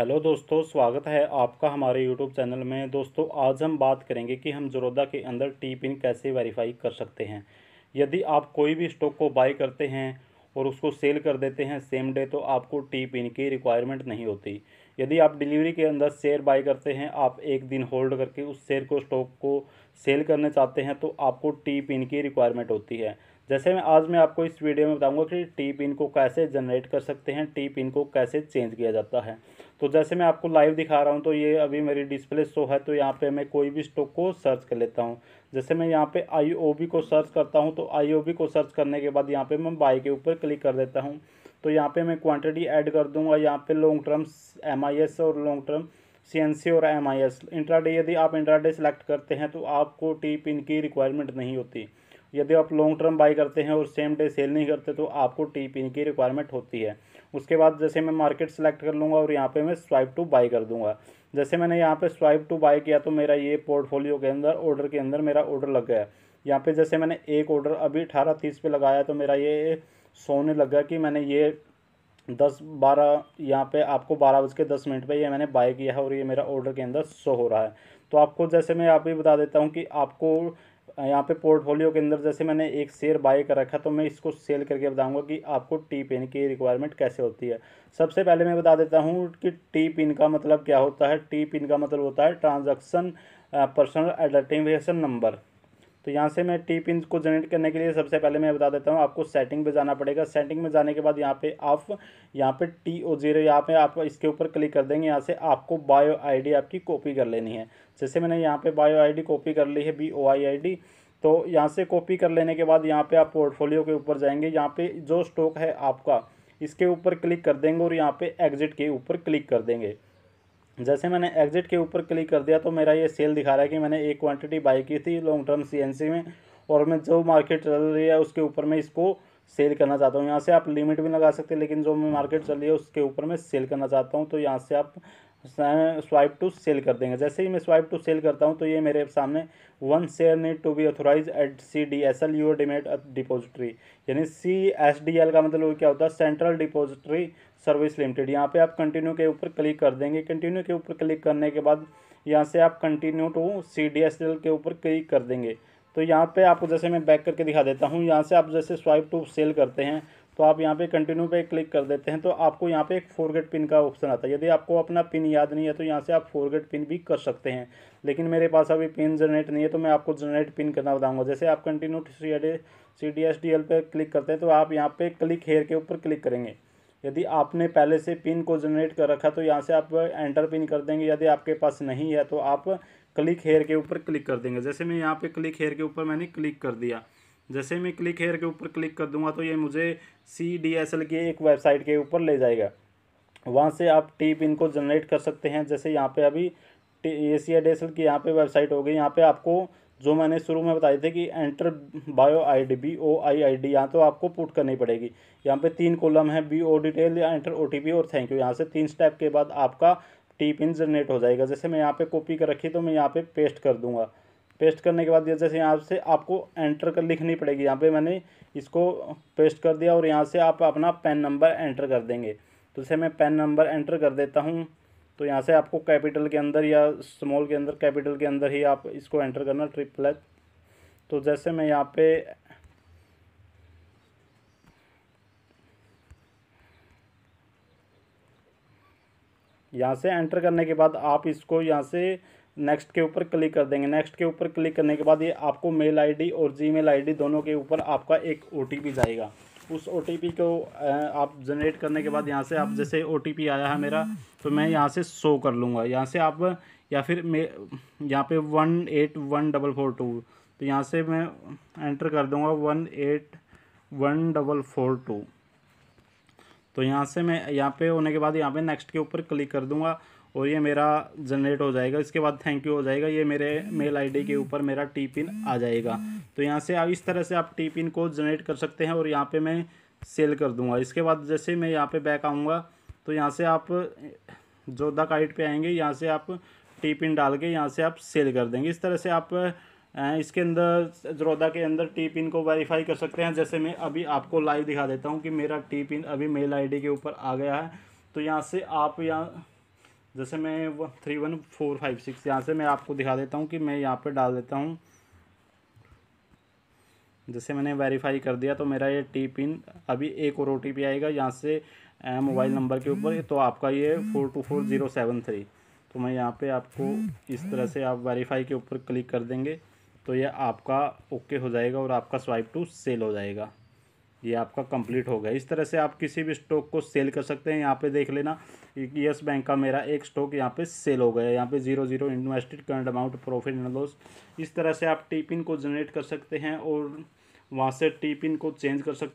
hello दोस्तों स्वागत है आपका हमारे यूट्यूब चैनल में दोस्तों आज हम बात करेंगे कि हम जरोदा के अंदर टी पिन कैसे वेरीफाई कर सकते हैं यदि आप कोई भी स्टॉक को बाय करते हैं और उसको सेल कर देते हैं सेम डे तो आपको टी पिन की रिक्वायरमेंट नहीं होती यदि आप डिलीवरी के अंदर शेयर बाई करते हैं आप एक दिन होल्ड करके उस शेयर को स्टॉक को सेल करने चाहते हैं तो आपको टी पिन की रिक्वायरमेंट होती है जैसे मैं आज मैं आपको इस वीडियो में बताऊंगा कि टी पिन को कैसे जनरेट कर सकते हैं टी पिन को कैसे चेंज किया जाता है तो जैसे मैं आपको लाइव दिखा रहा हूँ तो ये अभी मेरी डिस्प्ले शो है तो यहाँ पे मैं कोई भी स्टॉक को सर्च कर लेता हूँ जैसे मैं यहाँ पे आई को सर्च करता हूँ तो आई को सर्च करने के बाद यहाँ पे मैं बाई के ऊपर क्लिक कर देता हूँ तो यहाँ पे मैं क्वांटिटी ऐड कर दूँगा यहाँ पे लॉन्ग टर्म एम और लॉन्ग टर्म सी और एम आई इंट्राडे यदि आप इंट्रा सेलेक्ट करते हैं तो आपको टी पिन की रिक्वायरमेंट नहीं होती यदि आप लॉन्ग टर्म बाई करते हैं और सेम डे सेल नहीं करते तो आपको टी पिन की रिक्वायरमेंट होती है उसके बाद जैसे मैं मार्केट सेलेक्ट कर लूँगा और यहाँ पर मैं स्वाइप टू बाई कर दूँगा जैसे मैंने यहाँ पर स्वाइप टू बाई किया तो मेरा ये पोर्टफोलियो के अंदर ऑर्डर के अंदर मेरा ऑर्डर लग गया यहाँ पर जैसे मैंने एक ऑर्डर अभी अठारह तीस पर लगाया तो मेरा ये सोने लग गया कि मैंने ये दस बारह यहाँ पे आपको बारह बज के दस मिनट पर ये मैंने बाय किया है और ये मेरा ऑर्डर के अंदर शो हो रहा है तो आपको जैसे मैं आप ही बता देता हूँ कि आपको यहाँ पे पोर्टफोलियो के अंदर जैसे मैंने एक शेयर बाय कर रखा तो मैं इसको सेल करके बताऊंगा कि आपको टी पिन की रिक्वायरमेंट कैसे होती है सबसे पहले मैं बता देता हूँ कि टी पिन का मतलब क्या होता है टी पिन का मतलब होता है ट्रांजैक्शन पर्सनल आइडेंटिफिकेशन नंबर तो यहाँ से मैं टी पिन को जनरेट करने के लिए सबसे पहले मैं बता देता हूँ आपको सेटिंग पे जाना पड़ेगा सेटिंग में जाने के बाद यहाँ पे आप यहाँ पे टी ओ जीरो यहाँ पे आप इसके ऊपर क्लिक कर देंगे यहाँ से आपको बायो आईडी आपकी कॉपी कर लेनी है जैसे मैंने यहाँ पे बायो आईडी कॉपी कर ली है B O I I D तो यहाँ से कॉपी कर लेने के बाद यहाँ पर आप पोर्टफोलियो के ऊपर जाएंगे यहाँ पर जो स्टॉक है आपका इसके ऊपर क्लिक कर देंगे और यहाँ पर एग्जिट के ऊपर क्लिक कर देंगे जैसे मैंने एग्जिट के ऊपर क्लिक कर दिया तो मेरा ये सेल दिखा रहा है कि मैंने एक क्वांटिटी बाई की थी लॉन्ग टर्म सीएनसी में और मैं जो मार्केट चल रही है उसके ऊपर मैं इसको सेल करना चाहता हूँ यहाँ से आप लिमिट भी लगा सकते हैं लेकिन जो मैं मार्केट चल रही है उसके ऊपर मैं सेल करना चाहता हूँ तो यहाँ से आप स्वाइप टू सेल कर देंगे जैसे ही मैं स्वाइप टू सेल करता हूँ तो ये मेरे सामने one share need to be authorise at C D S L your demat depository यानी सी एस डी एल का मतलब क्या होता है सेंट्रल डिपोजिटरी सर्विस लिमिटेड यहाँ पे आप कंटिन्यू के ऊपर क्लिक कर देंगे कंटिन्यू के ऊपर क्लिक करने के बाद यहाँ से आप continue to C D S L के ऊपर क्लिक कर देंगे तो यहाँ पे आपको जैसे मैं बैक करके दिखा देता हूँ यहाँ से आप जैसे स्वाइप टू सेल करते हैं तो आप यहाँ पे कंटिन्यू पे क्लिक कर देते हैं तो आपको यहाँ पे एक फोरगेट पिन का ऑप्शन आता है यदि आपको अपना पिन याद नहीं है तो यहाँ से आप फोरगेट पिन भी कर सकते हैं लेकिन मेरे पास अभी पिन जनरेट नहीं है तो मैं आपको जनरेट पिन करना बताऊँगा जैसे आप continue C D S D L पर क्लिक करते हैं तो आप यहाँ पर क्लिक हेयर के ऊपर क्लिक करेंगे यदि आपने पहले से पिन को जनरेट कर रखा तो यहाँ से आप एंटर पिन कर देंगे यदि आपके पास नहीं है तो आप क्लिक हेयर के ऊपर क्लिक कर देंगे जैसे मैं यहाँ पे क्लिक हेयर के ऊपर मैंने क्लिक कर दिया जैसे मैं क्लिक हेयर के ऊपर क्लिक कर दूंगा तो ये मुझे सी डी एस एल की एक वेबसाइट के ऊपर ले जाएगा वहाँ से आप पिन इनको जनरेट कर सकते हैं जैसे यहाँ पे अभी A C D S L की यहाँ पे वेबसाइट हो गई यहाँ पे आपको जो मैंने शुरू में बताए थे कि enter bio I D B O I I D यहाँ तो आपको पुट करनी पड़ेगी यहाँ पे तीन कॉलम है बी ओ डिटेल या एंटर ओ टी पी और थैंक यू यहाँ से तीन स्टेप के बाद आपका टी पिन जनरेट हो जाएगा जैसे मैं यहाँ पे कॉपी कर रखी तो मैं यहाँ पे पेस्ट कर दूंगा पेस्ट करने के बाद जैसे यहाँ से आपको एंटर कर लिखनी पड़ेगी यहाँ पे मैंने इसको पेस्ट कर दिया और यहाँ से आप अपना पेन नंबर एंटर कर देंगे तो जैसे मैं पेन नंबर एंटर कर देता हूँ तो यहाँ से आपको कैपिटल के अंदर या स्मॉल के अंदर कैपिटल के अंदर ही आप इसको एंटर करना ट्रिपल तो जैसे मैं यहाँ पे यहाँ से एंटर करने के बाद आप इसको यहाँ से नेक्स्ट के ऊपर क्लिक कर देंगे नेक्स्ट के ऊपर क्लिक करने के बाद ये आपको मेल आईडी और जीमेल आईडी दोनों के ऊपर आपका एक ओ जाएगा उस ओ को आप जनरेट करने के बाद यहाँ से आप जैसे ओ आया है मेरा तो मैं यहाँ से शो कर लूँगा यहाँ से आप या फिर मे यहाँ पे one eight one double four two तो यहाँ से मैं एंटर कर दूँगा one eight one double four two तो यहाँ से मैं यहाँ पे होने के बाद यहाँ पे नेक्स्ट के ऊपर क्लिक कर दूँगा और ये मेरा जनरेट हो जाएगा इसके बाद थैंक यू हो जाएगा ये मेरे मेल आईडी के ऊपर मेरा टी पिन आ जाएगा तो यहाँ से आप इस तरह से आप टी पिन को जनरेट कर सकते हैं और यहाँ पर मैं सेल कर दूँगा इसके बाद जैसे मैं यहाँ पर बैक आऊँगा तो यहाँ से आप जोधा काइट पे आएंगे यहाँ से आप टी पिन डाल के यहाँ से आप सेल कर देंगे इस तरह से आप इसके अंदर जरोदा के अंदर टी पिन को वेरीफाई कर सकते हैं जैसे मैं अभी आपको लाइव दिखा देता हूँ कि मेरा टी पिन अभी मेल आईडी के ऊपर आ गया है तो यहाँ से आप यहाँ जैसे मैं three one four five six यहाँ से मैं आपको दिखा देता हूँ कि मैं यहाँ पे डाल देता हूँ जैसे मैंने वेरीफाई कर दिया तो मेरा ये टी पिन अभी एक और ओ आएगा यहाँ से मोबाइल नंबर के ऊपर तो आपका ये four two four zero seven three तो मैं यहाँ पे आपको इस तरह से आप वेरीफाई के ऊपर क्लिक कर देंगे तो ये आपका ओके हो जाएगा और आपका स्वाइप टू सेल हो जाएगा ये आपका कंप्लीट हो गया इस तरह से आप किसी भी स्टॉक को सेल कर सकते हैं यहाँ पे देख लेना यस बैंक का मेरा एक स्टॉक यहाँ पे सेल हो गया यहाँ पे zero zero invested current amount profit and loss इस तरह से आप टी पिन को जनरेट कर सकते हैं और वहाँ से टी पिन को चेंज कर सकते